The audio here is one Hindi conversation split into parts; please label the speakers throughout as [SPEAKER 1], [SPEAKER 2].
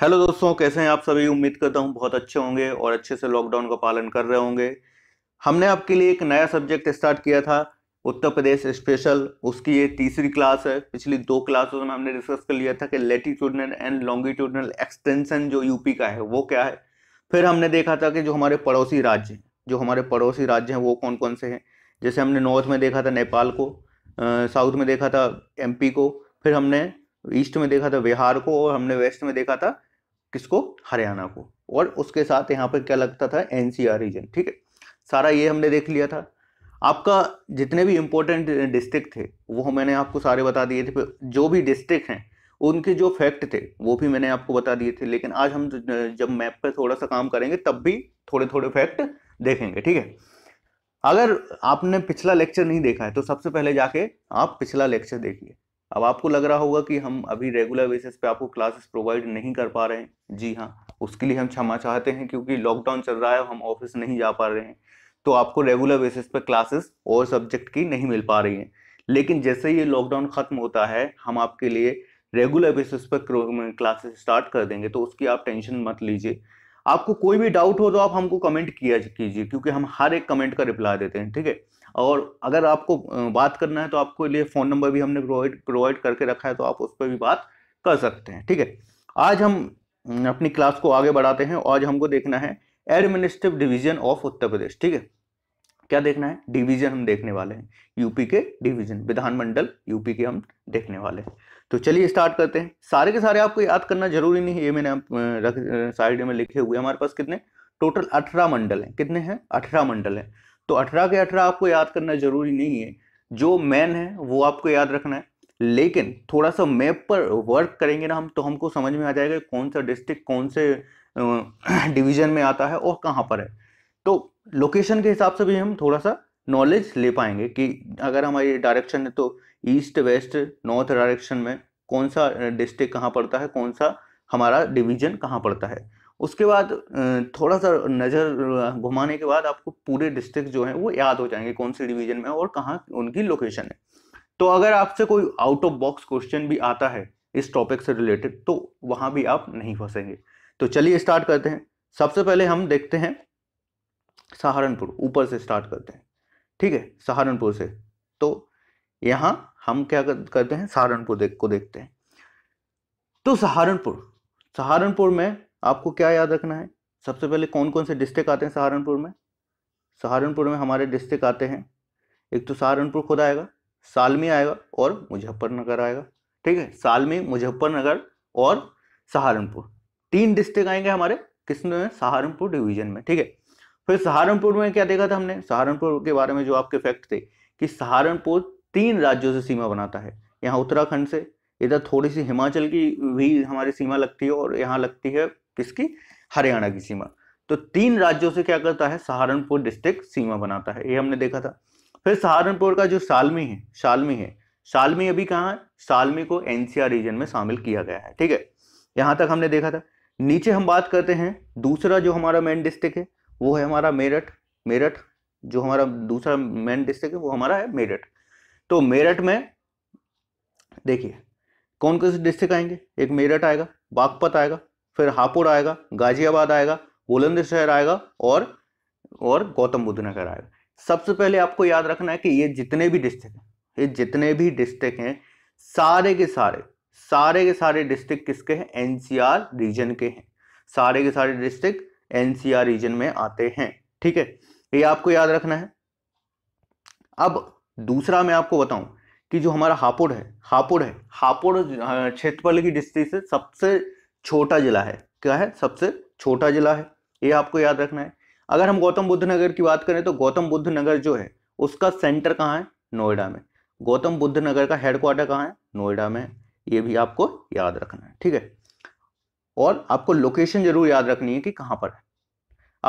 [SPEAKER 1] हेलो दोस्तों कैसे हैं आप सभी उम्मीद करता हूं बहुत अच्छे होंगे और अच्छे से लॉकडाउन का पालन कर रहे होंगे हमने आपके लिए एक नया सब्जेक्ट स्टार्ट किया था उत्तर प्रदेश स्पेशल उसकी ये तीसरी क्लास है पिछली दो क्लासों में हमने डिस्कस कर लिया था कि लेटीट्यूडनल एंड लॉन्गिट्यूडनल एक्सटेंशन जो यूपी का है वो क्या है फिर हमने देखा था कि जो हमारे पड़ोसी राज्य हैं जो हमारे पड़ोसी राज्य हैं वो कौन कौन से हैं जैसे हमने नॉर्थ में देखा था नेपाल को साउथ में देखा था एमपी को फिर हमने ईस्ट में देखा था बिहार को और हमने वेस्ट में देखा था किसको हरियाणा को और उसके साथ यहाँ पर क्या लगता था एनसीआर रीजन ठीक है सारा ये हमने देख लिया था आपका जितने भी इम्पोर्टेंट डिस्ट्रिक्ट थे वो मैंने आपको सारे बता दिए थे जो भी डिस्ट्रिक्ट हैं उनके जो फैक्ट थे वो भी मैंने आपको बता दिए थे लेकिन आज हम जब मैप पर थोड़ा सा काम करेंगे तब भी थोड़े थोड़े फैक्ट देखेंगे ठीक है अगर आपने पिछला लेक्चर नहीं देखा है तो सबसे पहले जाके आप पिछला लेक्चर देखिए अब आपको लग रहा होगा कि हम अभी रेगुलर बेसिस पे आपको क्लासेस प्रोवाइड नहीं कर पा रहे हैं जी हाँ उसके लिए हम क्षमा चाहते हैं क्योंकि लॉकडाउन चल रहा है हम ऑफिस नहीं जा पा रहे हैं तो आपको रेगुलर बेसिस पे क्लासेस और सब्जेक्ट की नहीं मिल पा रही हैं लेकिन जैसे ये लॉकडाउन ख़त्म होता है हम आपके लिए रेगुलर बेसिस पर क्लासेस स्टार्ट कर देंगे तो उसकी आप टेंशन मत लीजिए आपको कोई भी डाउट हो तो आप हमको कमेंट किया कीजिए क्योंकि हम हर एक कमेंट का रिप्लाई देते हैं ठीक है और अगर आपको बात करना है तो आपको लिए फ़ोन नंबर भी हमने प्रोवाइड प्रोवाइड करके रखा है तो आप उस पर भी बात कर सकते हैं ठीक है आज हम अपनी क्लास को आगे बढ़ाते हैं आज हमको देखना है administrative division of Uttar Pradesh ठीक है क्या देखना है डिवीजन हम देखने वाले हैं यूपी के डिवीजन विधानमंडल यूपी के हम देखने वाले हैं तो चलिए स्टार्ट करते हैं सारे के सारे आपको याद करना जरूरी नहीं है ये मैंने साइड में लिखे हुए हमारे पास कितने टोटल अठारह मंडल हैं कितने हैं अठारह मंडल हैं तो अठारह के अठारह आपको याद करना जरूरी नहीं है जो मैन है वो आपको याद रखना है लेकिन थोड़ा सा मैप पर वर्क करेंगे ना हम तो हमको समझ में आ जाएगा कौन सा डिस्ट्रिक्ट कौन से डिवीजन में आता है और कहाँ पर है तो लोकेशन के हिसाब से भी हम थोड़ा सा नॉलेज ले पाएंगे कि अगर हमारी डायरेक्शन है तो ईस्ट वेस्ट नॉर्थ डायरेक्शन में कौन सा डिस्ट्रिक्ट कहाँ पड़ता है कौन सा हमारा डिवीजन कहाँ पड़ता है उसके बाद थोड़ा सा नज़र घुमाने के बाद आपको पूरे डिस्ट्रिक्ट जो है वो याद हो जाएंगे कौन सी डिवीजन में और कहाँ उनकी लोकेशन है तो अगर आपसे कोई आउट ऑफ बॉक्स क्वेश्चन भी आता है इस टॉपिक से रिलेटेड तो वहाँ भी आप नहीं फंसेंगे तो चलिए स्टार्ट करते हैं सबसे पहले हम देखते हैं सहारनपुर ऊपर से स्टार्ट करते हैं ठीक है सहारनपुर से तो यहाँ हम क्या करते हैं सहारनपुर देख को देखते हैं तो सहारनपुर सहारनपुर में आपको क्या याद रखना है सबसे पहले कौन कौन से डिस्ट्रिक्ट आते हैं सहारनपुर में सहारनपुर में हमारे डिस्ट्रिक्ट आते हैं एक तो सहारनपुर खुद आएगा सालमी आएगा और मुजफ्फरनगर आएगा ठीक है सालमी मुजफ्फरनगर और सहारनपुर तीन डिस्ट्रिक्ट आएंगे हमारे किसने में सहारनपुर डिवीजन में ठीक है फिर सहारनपुर में क्या देखा था हमने सहारनपुर के बारे में जो आपके फैक्ट थे कि सहारनपुर तीन राज्यों से सीमा बनाता है यहाँ उत्तराखंड से इधर थोड़ी सी हिमाचल की भी हमारी सीमा लगती है और यहाँ लगती है किसकी हरियाणा की सीमा तो तीन राज्यों से क्या करता है सहारनपुर डिस्ट्रिक्ट सीमा बनाता है ये हमने देखा था फिर सहारनपुर का जो सालमी है सालमी है सालमी अभी कहाँ है सालमी को एनसीआर रीजन में शामिल किया गया है ठीक है यहां तक हमने देखा था नीचे हम बात करते हैं दूसरा जो हमारा मेन डिस्ट्रिक्ट है वो है हमारा मेरठ मेरठ जो हमारा दूसरा मेन डिस्ट्रिक्ट है वो हमारा है मेरठ तो मेरठ में देखिए कौन कौन से डिस्ट्रिक्ट आएंगे एक मेरठ आएगा बागपत आएगा फिर हापुड़ आएगा गाजियाबाद आएगा बुलंदशहर आएगा और और गौतम बुद्ध नगर आएगा सबसे पहले आपको याद रखना है कि ये जितने भी डिस्ट्रिक्ट हैं ये जितने भी डिस्ट्रिक्ट हैं सारे के सारे सारे के सारे डिस्ट्रिक्ट किसके हैं एनसीआर रीजन के हैं सारे के सारे डिस्ट्रिक्ट एनसीआर रीजन में आते हैं ठीक है ये आपको याद रखना है अब दूसरा मैं आपको बताऊं कि जो हमारा हापुड़ है हापुड़ है हापुड़ क्षेत्रफल की डिस्ट्रिक्ट से सबसे छोटा जिला है क्या है सबसे छोटा जिला है ये आपको याद रखना है अगर हम गौतम बुद्ध नगर की बात करें तो गौतम बुद्ध नगर जो है उसका सेंटर कहाँ है नोएडा में गौतम बुद्ध नगर का हेडक्वार्टर कहाँ है नोएडा में ये भी आपको याद रखना है ठीक है और आपको लोकेशन जरूर याद रखनी है कि कहाँ पर है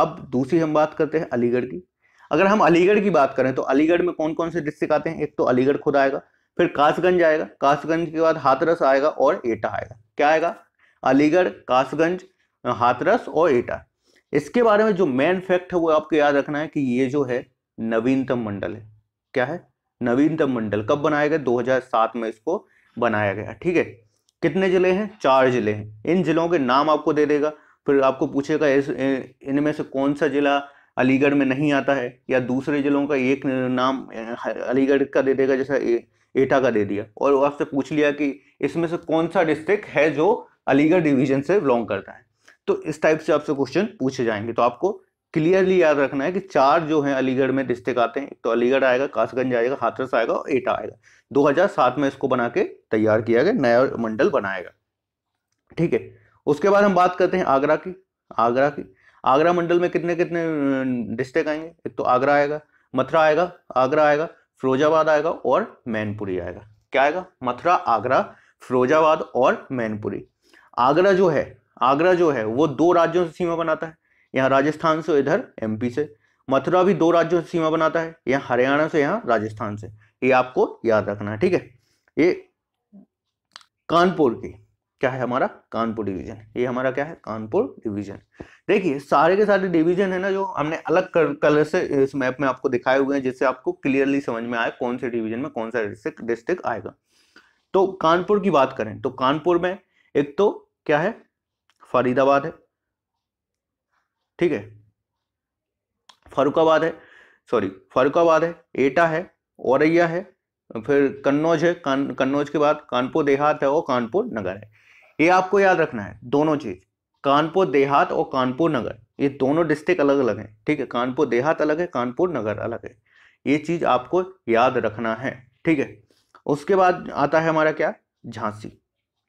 [SPEAKER 1] अब दूसरी हम बात करते हैं अलीगढ़ की अगर हम अलीगढ़ की बात करें तो अलीगढ़ में कौन कौन से डिस्ट्रिक्ट आते हैं एक तो अलीगढ़ खुद आएगा फिर कासगंज आएगा कासगंज के बाद हाथरस आएगा और एटा आएगा क्या आएगा अलीगढ़ कासगंज हाथरस और एटा इसके बारे में जो मेन फैक्ट है वो आपको याद रखना है कि ये जो है नवीनतम मंडल है क्या है नवीनतम मंडल कब बनाया गया 2007 में इसको बनाया गया ठीक है कितने जिले हैं चार जिले हैं इन जिलों के नाम आपको दे देगा फिर आपको पूछेगा इस इनमें से कौन सा जिला अलीगढ़ में नहीं आता है या दूसरे जिलों का एक नाम अलीगढ़ का दे देगा जैसा एटा का दे दिया और आपसे पूछ लिया कि इसमें से कौन सा डिस्ट्रिक्ट है जो अलीगढ़ डिवीजन से बिलोंग करता है तो इस टाइप से आपसे क्वेश्चन पूछे जाएंगे तो आपको क्लियरली याद रखना है कि चार जो है अलीगढ़ में डिस्ट्रिक्ट आते हैं तो अलीगढ़ आएगा कासगंज आएगा हाथरस आएगा और एटा आएगा 2007 में इसको बना के तैयार किया गया नया मंडल बनाएगा ठीक है उसके बाद हम बात करते हैं आगरा की आगरा की आगरा मंडल में कितने कितने डिस्ट्रिक्ट आएंगे एक तो आगरा आएगा मथुरा आएगा आगरा आएगा फिरोजाबाद आएगा और मैनपुरी आएगा क्या आएगा मथुरा आगरा फिरोजाबाद और मैनपुरी आगरा जो है आगरा जो है वो दो राज्यों से सीमा बनाता है यहाँ राजस्थान से इधर एमपी से मथुरा भी दो राज्यों से सीमा बनाता है यहाँ हरियाणा से यहाँ राजस्थान से ये आपको याद रखना है ठीक है ये कानपुर की क्या है हमारा कानपुर डिवीजन ये हमारा क्या है कानपुर डिवीजन देखिए सारे के सारे डिवीजन है ना जो हमने अलग कलर से इस मैप में आपको दिखाए हुए हैं जिससे आपको क्लियरली समझ में आए कौन से डिवीजन में कौन सा डिस्ट्रिक्ट आएगा तो कानपुर की बात करें तो कानपुर में एक तो क्या है फरीदाबाद है ठीक है फरुखाबाद है सॉरी फरुखाबाद है एटा है औरैया है फिर कन्नौज है कान कन्नौज के बाद कानपुर देहात है और कानपुर नगर है ये आपको याद रखना है दोनों चीज़ कानपुर देहात और कानपुर नगर ये दोनों डिस्ट्रिक्ट अलग अलग हैं ठीक है कानपुर देहात अलग है कानपुर नगर अलग है ये चीज़ आपको याद रखना है ठीक है उसके बाद आता है हमारा क्या झांसी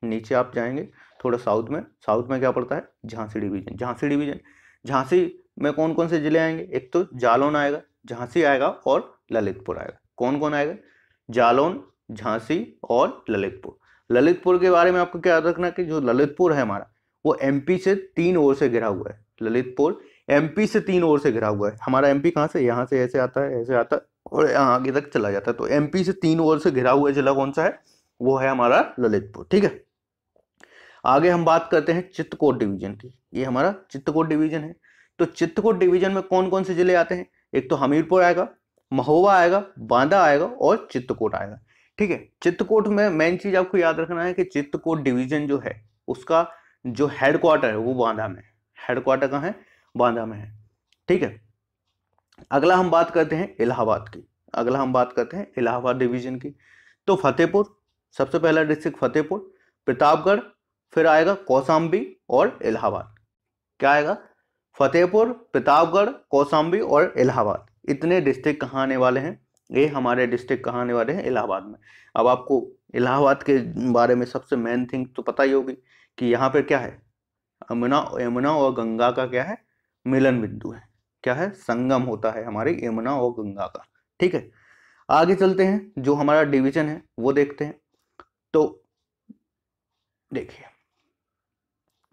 [SPEAKER 1] नीचे आप जाएंगे थोड़ा साउथ में साउथ में क्या पड़ता है झांसी डिवीजन झांसी डिवीजन झांसी में कौन कौन से ज़िले आएंगे एक तो जालौन आएगा झांसी आएगा और ललितपुर आएगा कौन कौन आएगा जालौन झांसी और ललितपुर ललितपुर के बारे में आपको क्या याद रखना कि जो ललितपुर है हमारा वो एमपी से तीन ओर से घिरा हुआ है ललितपुर एमपी से तीन ओर से घिरा हुआ है हमारा एमपी कहाँ से यहाँ से ऐसे आता है ऐसे आता है और यहाँ आगे तक चला जाता है तो एमपी से तीन ओर से घिरा हुआ जिला कौन सा है वो है हमारा ललितपुर ठीक है आगे हम बात करते हैं चित्रकोट डिवीजन की ये हमारा चित्रकोट डिवीजन है तो चित्रकूट डिवीजन में कौन कौन से जिले आते हैं एक तो हमीरपुर आएगा महोबा आएगा बांदा आएगा और चित्रकोट आएगा ठीक है चित्रकोट में मेन चीज आपको याद रखना है कि चित्रकूट डिवीजन जो है उसका जो हेडक्वार्टर है वो बांदा में हेडक्वार्टर कहाँ है बांदा में है ठीक है अगला हम बात करते हैं इलाहाबाद की अगला हम बात करते हैं इलाहाबाद डिवीजन की तो फतेहपुर सबसे पहला डिस्ट्रिक्ट फतेहपुर प्रतापगढ़ फिर आएगा कौसाम्बी और इलाहाबाद क्या आएगा फतेहपुर प्रतापगढ़ कौसाम्बी और इलाहाबाद इतने डिस्ट्रिक्ट कहाँ आने वाले हैं ये हमारे डिस्ट्रिक्ट कहाँ आने वाले हैं इलाहाबाद में अब आपको इलाहाबाद के बारे में सबसे मेन थिंग तो पता ही होगी कि यहाँ पर क्या है यमुना यमुना और गंगा का क्या है मिलन बिंदु है क्या है संगम होता है हमारे यमुना और गंगा का ठीक है आगे चलते हैं जो हमारा डिवीजन है वो देखते हैं तो देखिए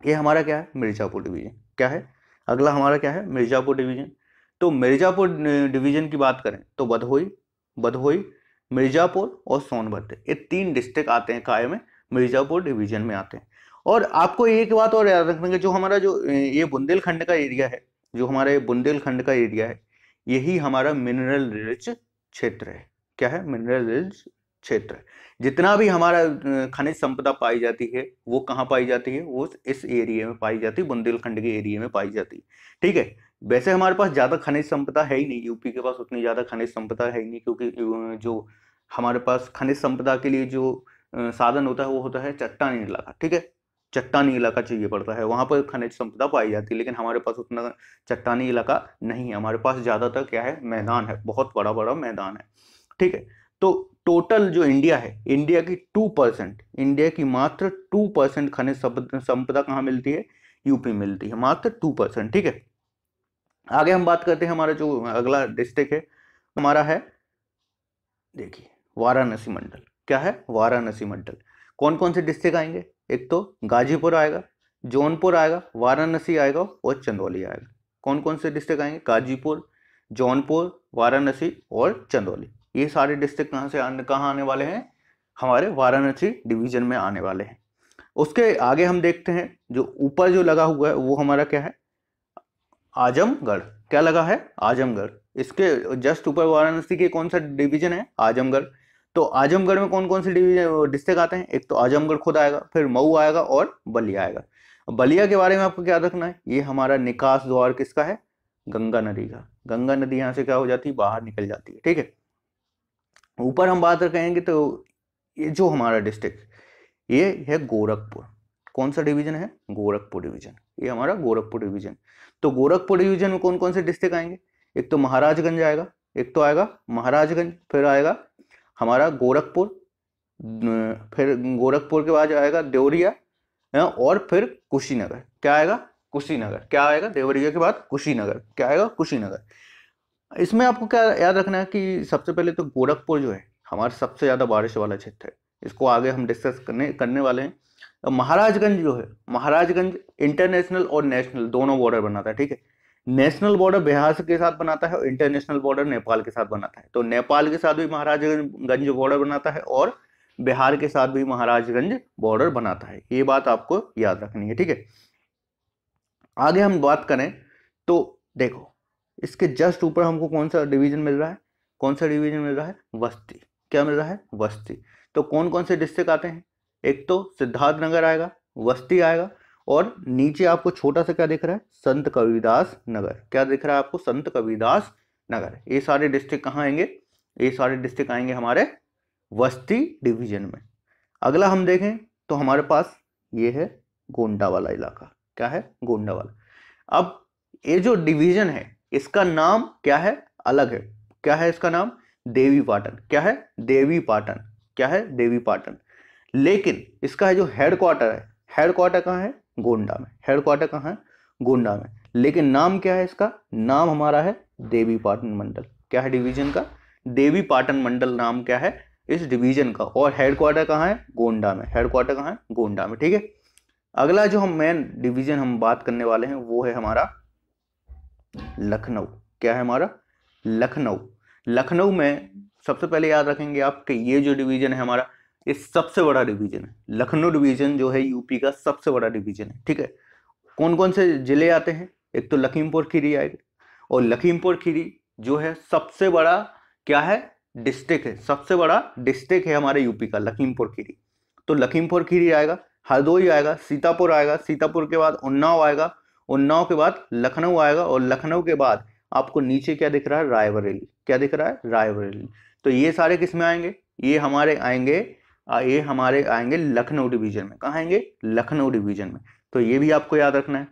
[SPEAKER 1] ये हमारा क्या है मिर्ज़ापुर डिवीज़न क्या है अगला हमारा क्या है मिर्ज़ापुर डिवीज़न तो मिर्ज़ापुर डिवीज़न की बात करें तो बदहोई बदहोई मिर्ज़ापुर और सोनभद्र ये तीन डिस्ट्रिक्ट आते हैं काय में मिर्ज़ापुर डिवीज़न में आते हैं और आपको एक बात और याद रखना है जो हमारा जो ये बुंदेलखंड का एरिया है जो हमारा ये बुंदेलखंड का एरिया है यही हमारा मिनरल रिच क्षेत्र है क्या है मिनरल रिच क्षेत्र जितना भी हमारा खनिज संपदा पाई जाती है वो कहाँ पाई जाती है वो इस एरिया में पाई जाती है बुंदेलखंड के एरिया में पाई जाती है ठीक है वैसे हमारे पास ज़्यादा खनिज संपदा है ही नहीं यूपी के पास उतनी ज़्यादा खनिज संपदा है ही नहीं क्योंकि जो हमारे पास खनिज संपदा के लिए जो साधन होता है वो होता है चट्टानी इलाका ठीक है चट्टानी इलाका चाहिए पड़ता है वहाँ पर खनिज संपदा पाई जाती है लेकिन हमारे पास उतना चट्टानी इलाका नहीं है हमारे पास ज़्यादातर क्या है मैदान है बहुत बड़ा बड़ा मैदान है ठीक है तो टोटल जो इंडिया है इंडिया की टू परसेंट इंडिया की मात्र टू परसेंट खनिज संपदा कहाँ मिलती है यूपी मिलती है मात्र टू परसेंट ठीक है आगे हम बात करते हैं हमारा जो अगला डिस्ट्रिक्ट है हमारा है देखिए वाराणसी मंडल क्या है वाराणसी मंडल कौन कौन से डिस्ट्रिक्ट आएंगे एक तो गाजीपुर आएगा जौनपुर आएगा वाराणसी आएगा और चंदौली आएगा कौन कौन से डिस्ट्रिक्ट आएंगे गाजीपुर जौनपुर वाराणसी और चंदौली ये सारे डिस्ट्रिक्ट कहाँ से आने कहाँ आने वाले हैं हमारे वाराणसी डिवीजन में आने वाले हैं उसके आगे हम देखते हैं जो ऊपर जो लगा हुआ है वो हमारा क्या है आजमगढ़ क्या लगा है आजमगढ़ इसके जस्ट ऊपर वाराणसी के कौन सा डिवीजन है आजमगढ़ तो आजमगढ़ में कौन कौन से डिवीजन डिस्ट्रिक्ट आते हैं एक तो आजमगढ़ खुद आएगा फिर मऊ आएगा और बलिया आएगा बलिया के बारे में आपको क्या रखना है ये हमारा निकास द्वार किसका है गंगा नदी का गंगा नदी यहाँ से क्या हो जाती है बाहर निकल जाती है ठीक है ऊपर हम बात करेंगे तो ये जो हमारा डिस्ट्रिक्ट ये है गोरखपुर कौन सा डिवीजन है गोरखपुर डिवीजन ये हमारा गोरखपुर डिवीजन तो गोरखपुर डिवीजन में कौन कौन से डिस्ट्रिक्ट आएंगे एक तो महाराजगंज आएगा एक तो आएगा महाराजगंज फिर आएगा हमारा गोरखपुर फिर गोरखपुर के बाद आएगा देवरिया और फिर कुशीनगर क्या आएगा कुशीनगर क्या आएगा देवरिया के बाद कुशीनगर क्या आएगा कुशीनगर इसमें आपको क्या याद रखना है कि सबसे पहले तो गोरखपुर जो है हमारा सबसे ज़्यादा बारिश वाला क्षेत्र है इसको आगे हम डिस्कस करने करने वाले हैं तो महाराजगंज जो है महाराजगंज इंटरनेशनल और नेशनल दोनों बॉर्डर बनाता है ठीक है नेशनल बॉर्डर बिहार के साथ बनाता है और इंटरनेशनल बॉर्डर नेपाल के साथ बनाता है तो नेपाल के साथ भी महाराजगंज बॉर्डर बनाता है और बिहार के साथ भी महाराजगंज बॉर्डर बनाता है ये बात आपको याद रखनी है ठीक है आगे हम बात करें तो देखो इसके जस्ट ऊपर हमको कौन सा डिवीजन मिल रहा है कौन सा डिवीजन मिल रहा है वस्ती क्या मिल रहा है वस्ती तो कौन कौन से डिस्ट्रिक्ट आते हैं एक तो सिद्धार्थ नगर आएगा वस्ती आएगा और नीचे आपको छोटा सा क्या दिख रहा है संत कविदास नगर क्या दिख रहा है आपको संत कविदास नगर ये सारे डिस्ट्रिक्ट कहाँ आएंगे ये सारे डिस्ट्रिक्ट आएंगे हमारे वस्ती डिवीजन में अगला हम देखें तो हमारे पास ये है गोंडा वाला इलाका क्या है गोंडा वाला अब ये जो डिवीजन है इसका नाम क्या है अलग है क्या है इसका नाम देवी पाटन क्या है देवी पाटन क्या है देवी पाटन लेकिन इसका है जो हेडक्वार्टर है हेडक्वार्टर कहाँ है गोंडा में हेडक्वार्टर कहाँ है गोंडा में लेकिन नाम क्या है इसका नाम हमारा है देवी पाटन मंडल क्या है डिवीजन का देवी पाटन मंडल नाम क्या है इस डिवीजन का और हेडक्वार्टर कहाँ है गोंडा में हेडक्वार्टर कहाँ है गोंडा में ठीक है अगला जो हम मेन डिवीजन हम बात करने वाले हैं वो है हमारा लखनऊ क्या है हमारा लखनऊ लखनऊ में सबसे पहले याद रखेंगे आप कि ये जो डिवीजन है हमारा ये सबसे बड़ा डिवीजन है लखनऊ डिवीजन जो है यूपी का सबसे बड़ा डिवीजन है ठीक है कौन कौन से जिले आते हैं एक तो लखीमपुर खीरी आएगा और लखीमपुर खीरी जो है सबसे बड़ा क्या है डिस्ट्रिक्ट है सबसे बड़ा डिस्ट्रिक्ट है हमारे यूपी का लखीमपुर खीरी तो लखीमपुर खीरी आएगा हरदोई आएगा सीतापुर आएगा सीतापुर के बाद उन्नाव आएगा उन्नाव के बाद लखनऊ आएगा और लखनऊ के बाद आपको नीचे क्या दिख रहा है रायबरेली क्या दिख रहा है रायबरेली तो ये सारे किस में आएंगे ये हमारे आएंगे ये हमारे आएंगे लखनऊ डिवीजन में कहाँ आएंगे लखनऊ डिवीजन में तो ये भी आपको याद रखना है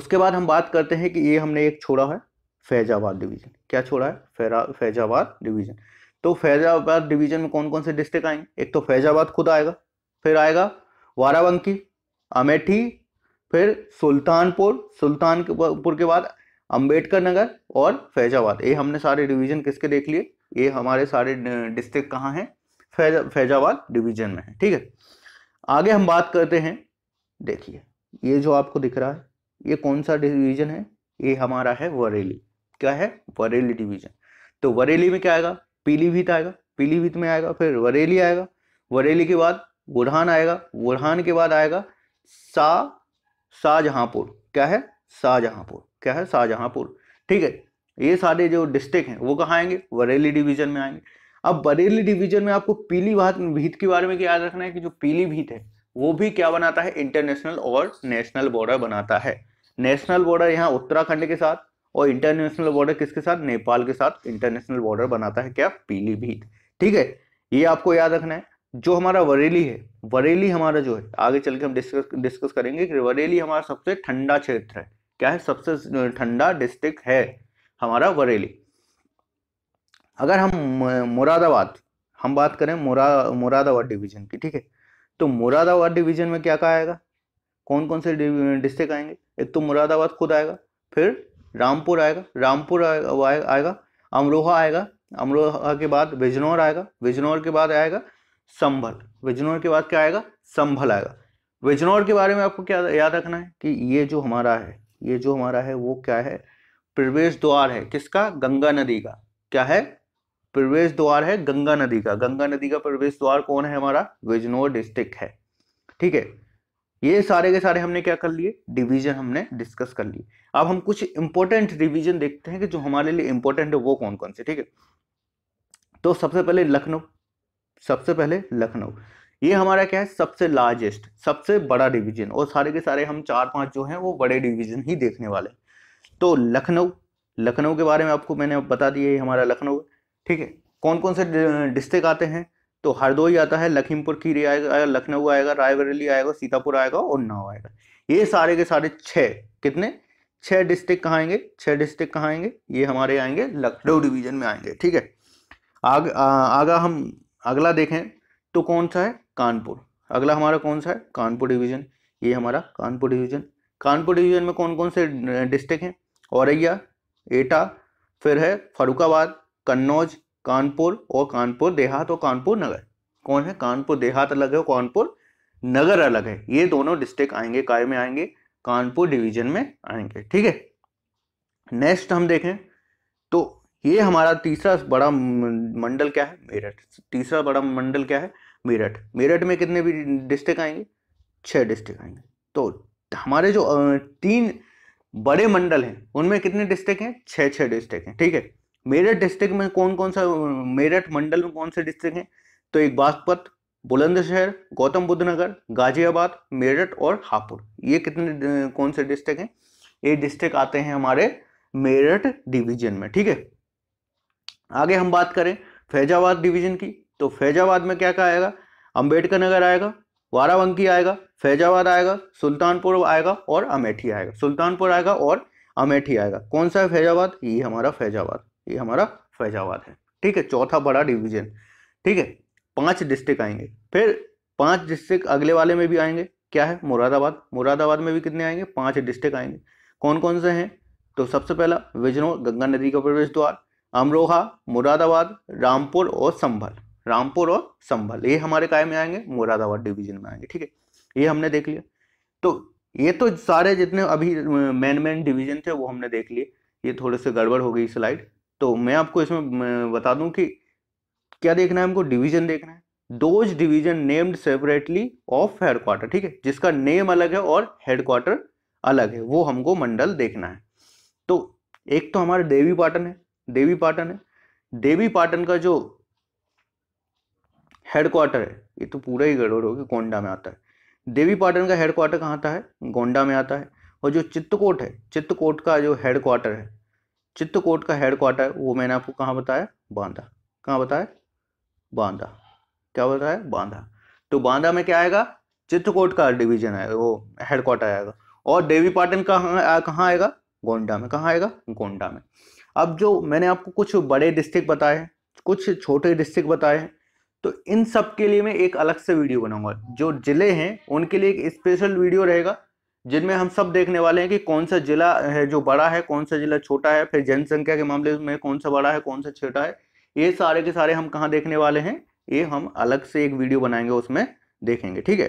[SPEAKER 1] उसके बाद हम बात करते हैं कि ये हमने एक छोड़ा है फैजाबाद डिवीजन क्या छोड़ा है फैजाबाद डिवीजन तो फैजाबाद डिवीजन में कौन कौन से डिस्ट्रिक्ट आएंगे एक तो फैजाबाद खुद आएगा फिर आएगा वाराबंकी अमेठी फिर सुल्तानपुर सुल्तानपुर के बाद अंबेडकर नगर और फैजाबाद ये हमने सारे डिवीजन किसके देख लिए ये हमारे सारे डिस्ट्रिक्ट कहाँ हैं फैजा फैजाबाद डिवीजन में है ठीक है आगे हम बात करते हैं देखिए ये जो आपको दिख रहा है ये कौन सा डिवीजन है ये हमारा है वरेली क्या है वरेली डिवीजन तो वरेली में क्या आएगा पीलीभीत आएगा पीलीभीत में आएगा फिर वरेली आएगा वरेली के बाद बुढ़ान आएगा बुढ़ान के बाद आएगा सा शाहजहांपुर क्या है शाहजहांपुर क्या है शाहजहांपुर ठीक है ये सारे जो डिस्ट्रिक्ट हैं वो कहाँ आएंगे बरेली डिवीजन में आएंगे अब बरेली डिवीजन में आपको पीली भात भीत के बारे में क्या याद रखना है कि जो पीली भीत है वो भी क्या बनाता है इंटरनेशनल और नेशनल बॉर्डर बनाता है नेशनल बॉर्डर यहाँ उत्तराखंड के साथ और इंटरनेशनल बॉर्डर किसके साथ नेपाल के साथ इंटरनेशनल बॉर्डर बनाता है क्या पीलीभीत ठीक है ये आपको याद रखना है जो हमारा वरेली है वरेली हमारा जो है आगे चल के हम डिस्कस डिस्कस करेंगे कि वरेली हमारा सबसे ठंडा क्षेत्र है क्या है सबसे ठंडा डिस्ट्रिक्ट है हमारा वरेली अगर हम मुरादाबाद हम बात करें मुरा मुरादाबाद डिवीजन की ठीक है तो मुरादाबाद डिवीजन में क्या कहा आएगा कौन कौन से डिस्ट्रिक्ट आएंगे एक तो मुरादाबाद खुद आएगा फिर रामपुर आएगा रामपुर आएगा अमरोहा आएगा अमरोहा के बाद बिजनौर आएगा बिजनौर के बाद आएगा संभल वेजनोर के बाद क्या आएगा संभल आएगा वेजनोर के बारे में आपको क्या याद रखना है कि ये जो हमारा है ये जो हमारा है वो क्या है प्रवेश द्वार है किसका गंगा नदी का क्या है प्रवेश द्वार है गंगा नदी का गंगा नदी का प्रवेश द्वार कौन है हमारा बिजनौर डिस्ट्रिक्ट है ठीक है ये सारे के सारे हमने क्या कर लिए डिवीजन हमने डिस्कस कर लिए अब हम कुछ इंपॉर्टेंट डिवीजन देखते हैं कि जो हमारे लिए इंपॉर्टेंट है वो कौन कौन से ठीक है तो सबसे पहले लखनऊ सबसे पहले लखनऊ ये हमारा क्या है सबसे लार्जेस्ट सबसे बड़ा डिवीजन और सारे के सारे हम चार पांच जो हैं वो बड़े डिवीजन ही देखने वाले तो लखनऊ लखनऊ के बारे में आपको मैंने बता दिया ये हमारा लखनऊ ठीक है कौन कौन से डिस्ट्रिक्ट आते हैं तो हरदोई आता है लखीमपुर खीरी आएगा लखनऊ आएगा रायबरेली आएगा सीतापुर आएगा और उन्नाव आएगा ये सारे के सारे छः कितने छः डिस्ट्रिक्ट कहाँ आएंगे छः डिस्ट्रिक्ट कहाँ आएंगे ये हमारे आएंगे लखनऊ डिवीजन में आएंगे ठीक है आग आगा हम अगला देखें तो कौन सा है कानपुर अगला हमारा कौन सा है कानपुर डिवीज़न ये हमारा कानपुर डिवीज़न कानपुर डिवीज़न में कौन कौन से डिस्ट्रिक्ट हैं औरैया एटा फिर है फरुखाबाद कन्नौज कानपुर और कानपुर देहात और कानपुर नगर कौन है कानपुर देहात अलग है कानपुर नगर अलग है ये दोनों डिस्ट्रिक्ट आएंगे काय में आएंगे कानपुर डिवीजन में आएंगे ठीक है नेक्स्ट हम देखें ये हमारा तीसरा बड़ा मंडल क्या है मेरठ तीसरा बड़ा मंडल क्या है मेरठ मेरठ में कितने भी डिस्ट्रिक्ट आएंगे छः डिस्ट्रिक्ट आएंगे तो हमारे जो तीन बड़े मंडल हैं उनमें कितने डिस्ट्रिक्ट हैं छः छः डिस्ट्रिक्ट हैं ठीक है मेरठ डिस्ट्रिक्ट में कौन कौन सा मेरठ मंडल में कौन से डिस्ट्रिक्ट हैं तो एक बागपत बुलंदशहर गौतम बुद्ध नगर गाजियाबाद मेरठ और हापुड़ ये कितने कौन से डिस्ट्रिक्ट हैं ये डिस्ट्रिक्ट आते हैं हमारे मेरठ डिवीजन में ठीक है आगे हम बात करें फैजाबाद डिवीजन की तो फैजाबाद में क्या क्या आएगा अम्बेडकर नगर आएगा वारावंकी आएगा फैजाबाद आएगा सुल्तानपुर आएगा और अमेठी आएगा सुल्तानपुर आएगा और अमेठी आएगा कौन सा है फैजाबाद ये हमारा फैजाबाद ये हमारा फैजाबाद है ठीक है चौथा बड़ा डिवीजन ठीक है पांच डिस्ट्रिक्ट आएंगे फिर पांच डिस्ट्रिक्ट अगले वाले में भी आएंगे क्या है मुरादाबाद मुरादाबाद में भी कितने आएंगे पांच डिस्ट्रिक्ट आएंगे कौन कौन से हैं तो सबसे पहला विजनौर गंगा नदी का प्रवेश द्वार अमरोहा मुरादाबाद रामपुर और संभल रामपुर और संभल ये हमारे काय में आएंगे मुरादाबाद डिवीजन में आएंगे ठीक है ये हमने देख लिया तो ये तो सारे जितने अभी मेन मेन डिवीजन थे वो हमने देख लिए ये थोड़े से गड़बड़ हो गई स्लाइड तो मैं आपको इसमें बता दूं कि क्या देखना है हमको डिवीजन देखना है those division named separately of headquarter ठीक है जिसका नेम अलग है और हेडक्वार्टर अलग है वो हमको मंडल देखना है तो एक तो हमारा देवी पाटन है देवी पाटन है देवी पाटन का जो हेडक्वार्टर है ये तो पूरा ही गड़बड़ हो गया गोंडा में आता है देवी पाटन का हेडक्वार्टर कहाँ आता है गोंडा में आता है और जो चित्रकोट है चित्रकोट का जो हेडक्वार्टर है चित्रकोट का हेडक्वार्टर वो मैंने आपको कहाँ बताया बांदा कहाँ बताया बांदा क्या बताया बांदा तो बांदा में क्या आएगा चित्रकोट का डिवीजन आएगा वो हेडक्वार्टर आएगा और देवी पाटन कहाँ कहाँ आएगा गोंडा में कहाँ आएगा गोंडा में अब जो मैंने आपको कुछ बड़े डिस्ट्रिक्ट बताए कुछ छोटे डिस्ट्रिक्ट बताए तो इन सब के लिए मैं एक अलग से वीडियो बनाऊंगा जो ज़िले हैं उनके लिए एक स्पेशल वीडियो रहेगा जिनमें हम सब देखने वाले हैं कि कौन सा ज़िला है जो बड़ा है कौन सा ज़िला छोटा है फिर जनसंख्या के मामले में कौन सा बड़ा है कौन सा छोटा है ये सारे के सारे हम कहाँ देखने वाले हैं ये हम अलग से एक वीडियो बनाएंगे उसमें देखेंगे ठीक है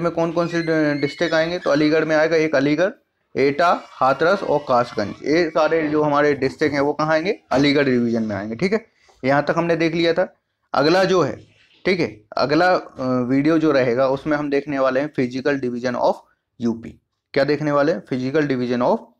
[SPEAKER 1] में कौन कौन से डिस्ट्रिक्ट आएंगे तो अलीगढ़ में आएगा एक अलीगढ़ एटा हाथरस और कासगंज ये सारे जो हमारे डिस्ट्रिक्ट हैं वो कहाँ आएंगे अलीगढ़ डिवीजन में आएंगे ठीक है यहाँ तक हमने देख लिया था अगला जो है ठीक है अगला वीडियो जो रहेगा उसमें हम देखने वाले हैं फिजिकल डिवीजन ऑफ यूपी क्या देखने वाले हैं फिजिकल डिवीजन ऑफ